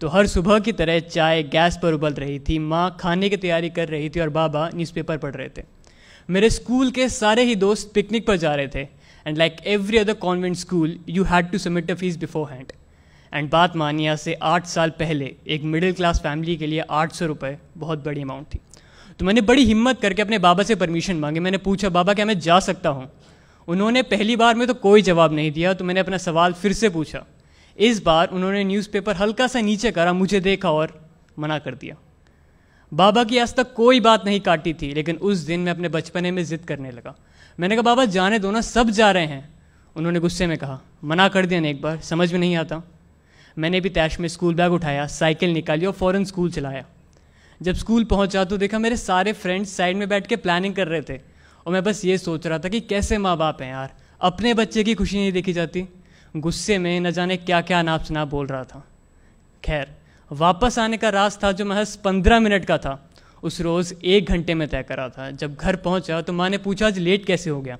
तो हर सुबह की तरह चाय गैस पर उबल रही थी माँ खाने की तैयारी कर रही थी और बाबा न्यूज़पेपर पढ़ रहे थे मेरे स्कूल के सारे ही दोस्त पिकनिक पर जा रहे थे and like every other convent school you had to submit a fees beforehand and बात मानिया से आठ साल पहले एक मिडिल क्लास फैमिली के लिए आठ सौ रुपये बहुत बड़ी अमाउंट थी तो मैंने बड़ी हिम्मत करके अपने बाबा से परमिशन मांगी मैंने पूछा बाबा क्या मैं जा सकता हूँ उन्होंने पहली बार में तो कोई जवाब नहीं दिया तो मैंने अपना सवाल फिर से पूछा इस बार उन्होंने न्यूज़पेपर हल्का सा नीचे करा मुझे देखा और मना कर दिया बाबा की आज तक कोई बात नहीं काटी थी लेकिन उस दिन मैं अपने बचपने में ज़िद करने लगा मैंने कहा बाबा जाने दो ना सब जा रहे हैं उन्होंने गुस्से में कहा मना कर दिया ना एक बार समझ में नहीं आता मैंने भी तैश में स्कूल बैग उठाया साइकिल निकाली और फ़ौरन स्कूल चलाया जब स्कूल पहुंचा तो देखा मेरे सारे फ्रेंड्स साइड में बैठ के प्लानिंग कर रहे थे और मैं बस ये सोच रहा था कि कैसे माँ बाप हैं यार अपने बच्चे की खुशी नहीं देखी जाती गुस्से में न जाने क्या क्या नाप सुना बोल रहा था खैर वापस आने का रास्ता जो महज पंद्रह मिनट का था उस रोज़ एक घंटे में तय करा था जब घर पहुंचा तो माँ ने पूछा आज लेट कैसे हो गया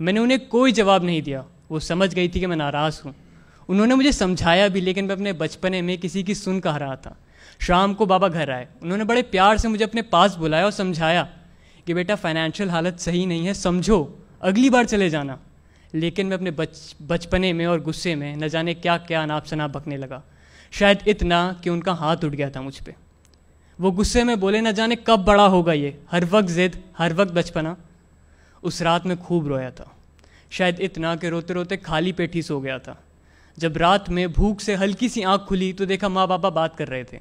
मैंने उन्हें कोई जवाब नहीं दिया वो समझ गई थी कि मैं नाराज़ हूँ उन्होंने मुझे समझाया भी लेकिन मैं अपने बचपने में किसी की सुन कह रहा था शाम को बाबा घर आए उन्होंने बड़े प्यार से मुझे अपने पास बुलाया और समझाया कि बेटा फाइनेंशियल हालत सही नहीं है समझो अगली बार चले जाना लेकिन मैं अपने बच बचपने में और गुस्से में न जाने क्या क्या अनाप शनाप बकने लगा शायद इतना कि उनका हाथ उठ गया था मुझ पर वो गुस्से में बोले न जाने कब बड़ा होगा ये हर वक्त ज़िद हर वक्त बचपना उस रात में खूब रोया था शायद इतना कि रोते रोते खाली पेट ही सो गया था जब रात में भूख से हल्की सी आँख खुली तो देखा माँ बाबा बात कर रहे थे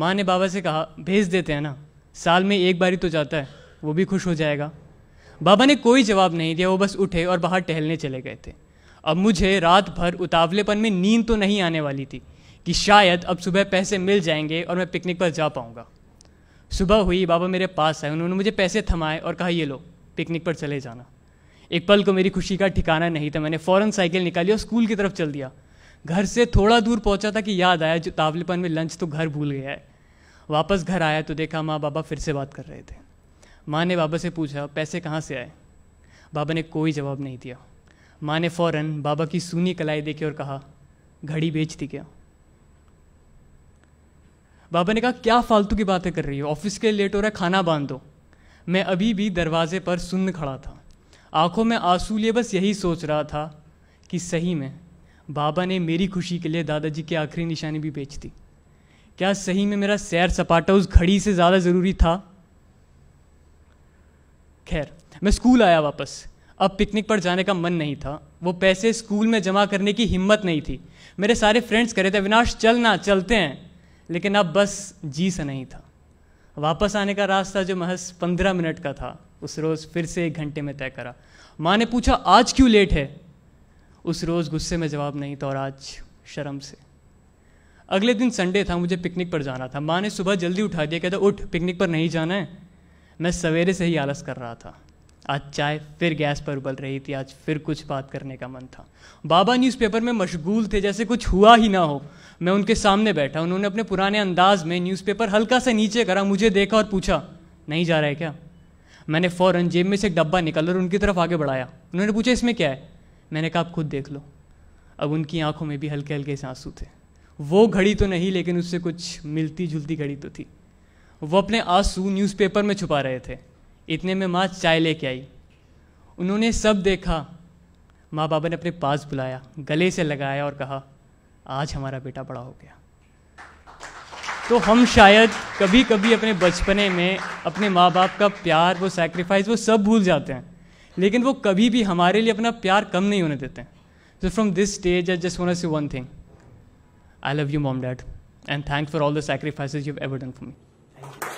माँ ने बाबा से कहा भेज देते हैं ना साल में एक बारी तो जाता है वो भी खुश हो जाएगा बाबा ने कोई जवाब नहीं दिया वो बस उठे और बाहर टहलने चले गए थे अब मुझे रात भर उतावलेपन में नींद तो नहीं आने वाली थी कि शायद अब सुबह पैसे मिल जाएंगे और मैं पिकनिक पर जा पाऊँगा सुबह हुई बाबा मेरे पास आए उन्होंने मुझे पैसे थमाए और कहा ये लो पिकनिक पर चले जाना एक पल को मेरी खुशी का ठिकाना नहीं था मैंने फ़ौरन साइकिल निकाली और स्कूल की तरफ चल दिया घर से थोड़ा दूर पहुंचा था कि याद आया जो तावलेपन में लंच तो घर भूल गया है वापस घर आया तो देखा माँ बाबा फिर से बात कर रहे थे माँ ने बाबा से पूछा पैसे कहाँ से आए बाबा ने कोई जवाब नहीं दिया माँ ने फ़ौर बाबा की सूनी कलाई देखी और कहा घड़ी बेच दी क्या बाबा ने कहा क्या फालतू की बातें कर रही हो ऑफिस के लेट हो रहा है खाना बांध दो मैं अभी भी दरवाजे पर सुन्न खड़ा था आंखों में आंसू लिए बस यही सोच रहा था कि सही में बाबा ने मेरी खुशी के लिए दादाजी की आखिरी निशानी भी बेच दी क्या सही में मेरा सैर सपाटा उस घड़ी से ज़्यादा ज़रूरी था मैं स्कूल आया वापस अब पिकनिक पर जाने का मन नहीं था वो पैसे स्कूल में जमा करने की हिम्मत नहीं थी मेरे सारे फ्रेंड्स कह रहे थे अविनाश चल ना चलते हैं लेकिन अब बस जी से नहीं था वापस आने का रास्ता जो महज पंद्रह मिनट का था उस रोज़ फिर से एक घंटे में तय करा माँ ने पूछा आज क्यों लेट है उस रोज़ गुस्से में जवाब नहीं था और आज शर्म से अगले दिन संडे था मुझे पिकनिक पर जाना था माँ ने सुबह जल्दी उठा दिया कहता उठ पिकनिक पर नहीं जाना है मैं सवेरे से ही आलस कर रहा था आज चाय फिर गैस पर उबल रही थी आज फिर कुछ बात करने का मन था बाबा न्यूज़पेपर में मशगूल थे जैसे कुछ हुआ ही ना हो मैं उनके सामने बैठा उन्होंने अपने पुराने अंदाज में न्यूज़पेपर हल्का सा नीचे करा मुझे देखा और पूछा नहीं जा रहा है क्या मैंने फ़ौरन जेब में से एक डब्बा निकल और उनकी तरफ आगे बढ़ाया उन्होंने पूछा इसमें क्या है मैंने कहा आप खुद देख लो अब उनकी आंखों में भी हल्के हल्के से आंसू थे वो घड़ी तो नहीं लेकिन उससे कुछ मिलती जुलती घड़ी तो थी वो अपने आंसू न्यूज़पेपर में छुपा रहे थे इतने में माँ चाय लेके आई उन्होंने सब देखा माँ बाबा ने अपने पास बुलाया गले से लगाया और कहा आज हमारा बेटा बड़ा हो गया तो हम शायद कभी कभी अपने बचपने में अपने माँ बाप का प्यार वो सेक्रीफाइस वो सब भूल जाते हैं लेकिन वो कभी भी हमारे लिए अपना प्यार कम नहीं होने देते हैं so from this stage I just want see one thing I love you mom dad and thanks for all the sacrifice you ever done for me